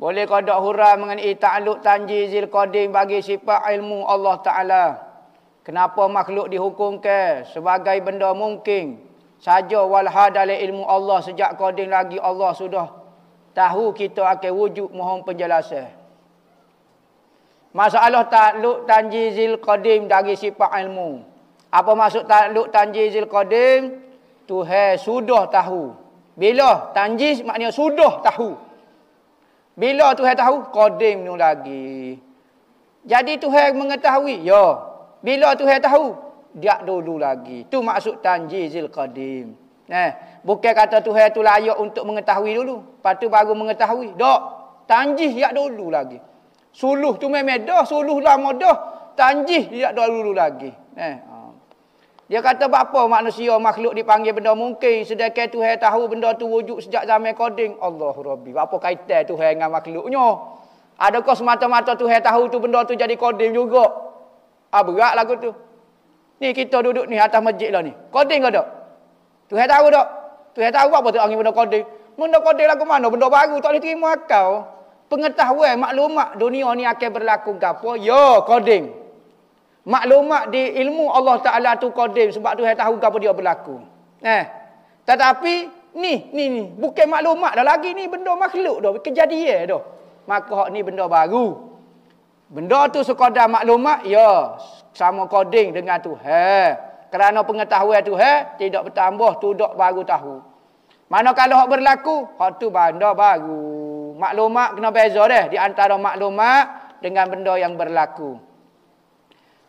Boleh kau dak mengenai ta'luk tanji zil qadim bagi sifat ilmu Allah Ta'ala. Kenapa makhluk dihukumkan sebagai benda mungkin. Saja walha dalam ilmu Allah sejak qadim lagi Allah sudah tahu kita akan wujud mohon penjelasan. Masalah ta'luk tanji zil qadim dari sifat ilmu. Apa maksud ta'luk tanji zil qadim? Tuhai sudah tahu. Bila tanjis maknanya sudah Tahu. Bila Tuhan tahu? Kodim ni lagi. Jadi Tuhan mengetahui? Ya. Bila Tuhan tahu? Dia dulu lagi. Tu maksud tanjizil kodim. Eh, bukan kata Tuhan tu layak untuk mengetahui dulu. Lepas tu baru mengetahui. Tak. tanji dia dulu lagi. Suluh tu memang dah. Suluh lama dah. Tanjih dia dulu lagi. Eh. Ha. Dia kata apa manusia makhluk dipanggil benda mungkin sedekah Tuhan tahu benda tu wujud sejak zaman coding. Allah Rabbi. Apa kaitan Tuhan dengan makhluknya? Adakah semata-mata Tuhan tahu tu benda tu jadi coding juga? Ah berat lagu tu. Ni kita duduk ni atas masjid lah ni. Coding ke tak? Tuhan tahu tak? Tuhan tahu apa tu angin benda coding. Benda coding lagu mana? Benda baru tak boleh terima akal. Pengetahuan maklumat dunia ni akan berlaku gapo? Yo ya, coding maklumat di ilmu Allah Taala tu qadim sebab Tuhan tahu apa dia berlaku. Eh. Tetapi ni ni ni bukan maklumat dah lagi ni benda makhluk dah kejadian dah. Maka hak ni benda baru. Benda tu sekadar maklumat ya sama qadim dengan Tuhan. Kerana pengetahuan Tuhan tidak bertambah tudak baru tahu. Mana kalau hak berlaku, hak tu benda baru. Maklumat kena beza deh di antara maklumat dengan benda yang berlaku.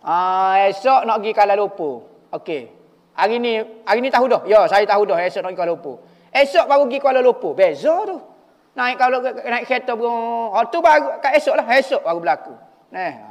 Ah uh, esok nak pergi Kuala Lumpur. Okey. Hari ni hari ni tahu dah. Ya, saya tahu dah esok nak pergi Kuala Lumpur. Esok baru pergi Kuala Lumpur. Beza tu. Naik kalau naik kereta pun. Oh tu baru kat esoklah. Esok baru berlaku. Nah. Eh.